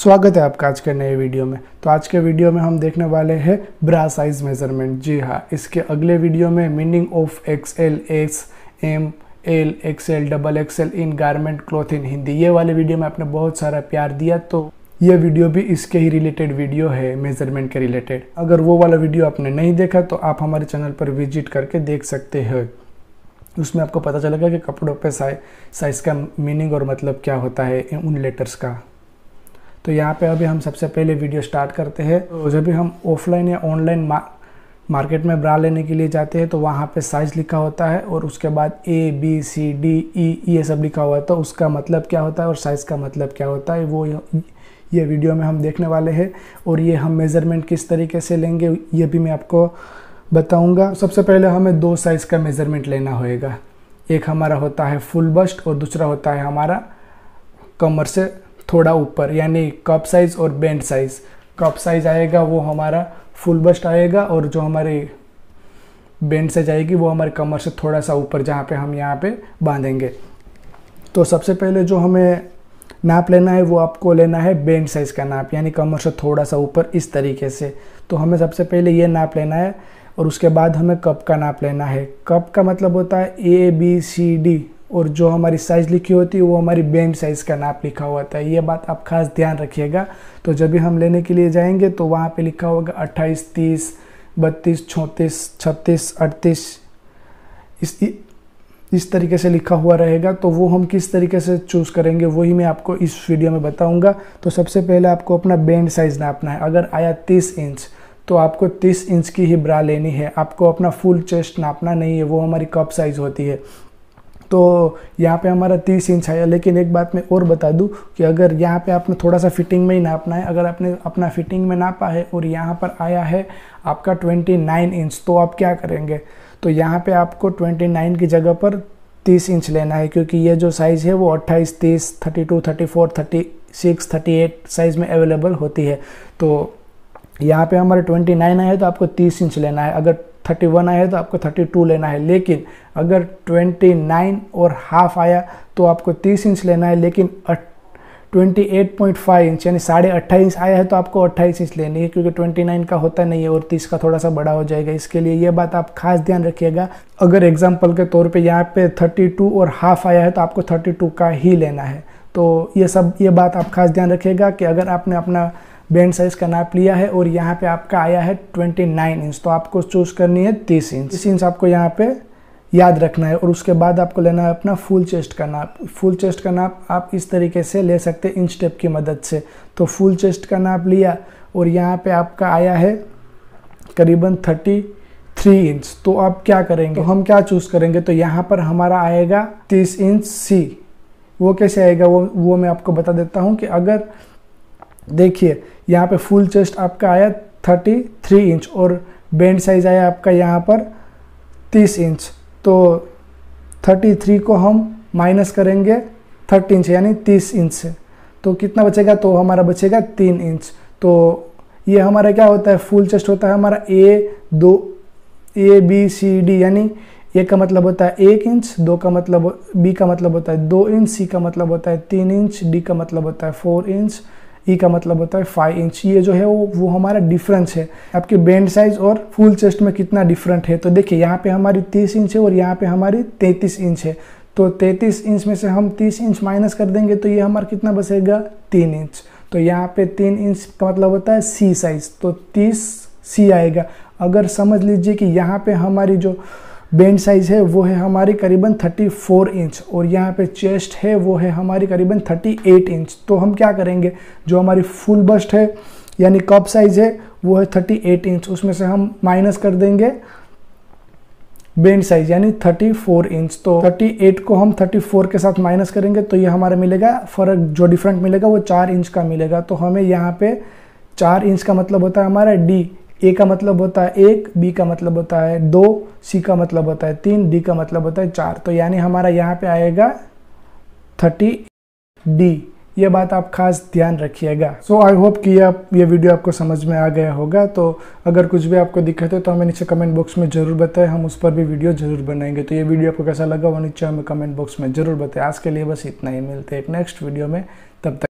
स्वागत है आपका आज के नए वीडियो में तो आज के वीडियो में हम देखने वाले हैं ब्रा साइज मेजरमेंट जी हाँ इसके अगले वीडियो में meaning of X L X M L XL double XL in garment cloth in Hindi ये वाले वीडियो में आपने बहुत सारा प्यार दिया तो ये वीडियो भी इसके ही रिलेटेड वीडियो है मेजरमेंट के रिलेटेड अगर वो वाला वीडियो आपने नहीं देखा तो आप हमारे चैनल पर विजिट करके देख सकते हैं उसमें आपको पता चलेगा कि कपड़ों पे साइज साइज़ का मीनिंग और मतलब क्या होता है उन लेटर्स का तो यहाँ पे अभी हम सबसे पहले वीडियो स्टार्ट करते हैं तो जब भी हम ऑफलाइन या ऑनलाइन मार्केट में ब्रा लेने के लिए जाते हैं तो वहाँ पे साइज़ लिखा होता है और उसके बाद A B C D E ये सब लिखा हुआ है तो उसका मतलब क्या होता है और साइज़ का मतलब क्या होता है वो ये वीडियो में हम देखने वाले हैं और ये हम मेज़रमेंट किस तरीके से लेंगे ये भी मैं आपको बताऊँगा सबसे पहले हमें दो साइज़ का मेज़रमेंट लेना होएगा एक हमारा होता है फुल बस्ट और दूसरा होता है हमारा कमर से थोड़ा ऊपर यानी कप साइज़ और बेंड साइज़ कप साइज़ आएगा वो हमारा फुल बस्ट आएगा और जो हमारे बेंड से जाएगी वो हमारे कमर से थोड़ा सा ऊपर जहाँ पे हम यहाँ पे बांधेंगे तो सबसे पहले जो हमें नाप लेना है वो आपको लेना है बेंड साइज़ का नाप यानी कमर से थोड़ा सा ऊपर इस तरीके से तो हमें सबसे पहले ये नाप लेना है और उसके बाद हमें कप का नाप लेना है कप का मतलब होता है ए बी सी डी और जो हमारी साइज़ लिखी होती है वो हमारी बैंड साइज़ का नाप लिखा हुआ था ये बात आप खास ध्यान रखिएगा तो जब भी हम लेने के लिए जाएंगे तो वहाँ पे लिखा होगा 28, तीस बत्तीस छौंतीस छत्तीस अड़तीस इस इस तरीके से लिखा हुआ रहेगा तो वो हम किस तरीके से चूज़ करेंगे वही मैं आपको इस वीडियो में बताऊंगा तो सबसे पहले आपको अपना बैंड साइज़ नापना है अगर आया 30 इंच तो आपको 30 इंच की ही ब्रा लेनी है आपको अपना फुल चेस्ट नापना नहीं है वो हमारी कप साइज़ होती है तो यहाँ पे हमारा तीस इंच आया लेकिन एक बात मैं और बता दूँ कि अगर यहाँ पे आपने थोड़ा सा फिटिंग में ही नापना है अगर आपने अपना फिटिंग में नापा है और यहाँ पर आया है आपका ट्वेंटी नाइन इंच तो आप क्या करेंगे तो यहाँ पे आपको ट्वेंटी नाइन की जगह पर तीस इंच लेना है क्योंकि ये जो साइज़ है वो अट्ठाईस तीस thirty two thirty four thirty six thirty eight size में अवेलेबल होती है तो यहाँ पे हमारा 29 आया तो आपको 30 इंच लेना है अगर थर्टी वन आया तो आपको थर्टी टू लेना है लेकिन अगर ट्वेंटी नाइन और हाफ आया तो आपको तीस इंच लेना है लेकिन फाइव इंच यानी साढ़े अट्ठाईस इंच आया है तो आपको अट्ठाईस इंच लेनी है क्योंकि ट्वेंटी नाइन का होता नहीं है और तीस का थोड़ा सा बड़ा हो जाएगा इसके लिए ये बात आप खास ध्यान रखिएगा अगर एग्जाम्पल के तौर पर यहाँ पे थर्टी टू और हाफ आया है तो आपको थर्टी टू का ही लेना है तो ये सब ये बात आप खास ध्यान रखिएगा कि अगर आपने अपना बैंड साइज का नाप लिया है और यहाँ पे आपका आया है 29 इंच तो आपको चूज करनी है 30 इंच तीस इंच आपको यहाँ पे याद रखना है और उसके बाद आपको लेना है अपना फुल चेस्ट का नाप फुल चेस्ट का नाप आप इस तरीके से ले सकते हैं इंच टेप की मदद से तो फुल चेस्ट का नाप लिया और यहाँ पे आपका आया है करीबन थर्टी थ्री इंच तो आप क्या करेंगे तो हम क्या चूज़ करेंगे तो यहाँ पर हमारा आएगा तीस इंच सी वो कैसे आएगा वो वो मैं आपको बता देता हूँ कि अगर देखिए यहाँ पे फुल चेस्ट आपका आया 33 इंच और बैंड साइज आया आपका यहाँ पर 30 इंच तो 33 को हम माइनस करेंगे 30 इंच यानी 30 इंच से तो कितना बचेगा तो हमारा बचेगा तीन इंच तो ये हमारा क्या होता है फुल चेस्ट होता है हमारा ए दो ए बी सी डी यानी ए का मतलब होता है एक इंच दो का मतलब बी का मतलब होता है दो इंच सी का मतलब होता है तीन इंच डी का मतलब होता है फोर इंच ई e का मतलब होता है फाइव इंच ये जो है वो वो हमारा डिफरेंस है आपके बैंड साइज और फुल चेस्ट में कितना डिफरेंट है तो देखिए यहाँ पे हमारी तीस इंच है और यहाँ पे हमारी तैंतीस इंच है तो तैंतीस इंच में से हम तीस इंच माइनस कर देंगे तो ये हमारा कितना बसेगा तीन इंच तो यहाँ पे तीन इंच का मतलब होता है सी साइज तो तीस सी आएगा अगर समझ लीजिए कि यहाँ पे हमारी जो बेंड साइज़ है वो है हमारी करीबन 34 इंच और यहाँ पे चेस्ट है वो है हमारी करीबन 38 इंच तो हम क्या करेंगे जो हमारी फुल बस्ट है यानी कप साइज़ है वो है 38 इंच उसमें से हम माइनस कर देंगे बेंड साइज यानी 34 इंच तो 38 को हम 34 के साथ माइनस करेंगे तो ये हमारा मिलेगा फ़र्क जो डिफरेंट मिलेगा वो चार इंच का मिलेगा तो हमें यहाँ पे चार इंच का मतलब होता है हमारा डी ए का मतलब होता है एक बी का मतलब होता है दो सी का मतलब होता है तीन डी का मतलब होता है चार तो यानी हमारा यहाँ पे आएगा थर्टी डी ये बात आप खास ध्यान रखिएगा सो आई होप कि आप ये वीडियो आपको समझ में आ गया होगा तो अगर कुछ भी आपको दिक्कत है तो हमें नीचे कमेंट बॉक्स में जरूर बताएं हम उस पर भी वीडियो जरूर बनाएंगे तो ये वीडियो आपको कैसा लगा वो नीचे हमें कमेंट बॉक्स में जरूर बताएं आज के लिए बस इतना ही मिलते हैं एक नेक्स्ट वीडियो में तब तक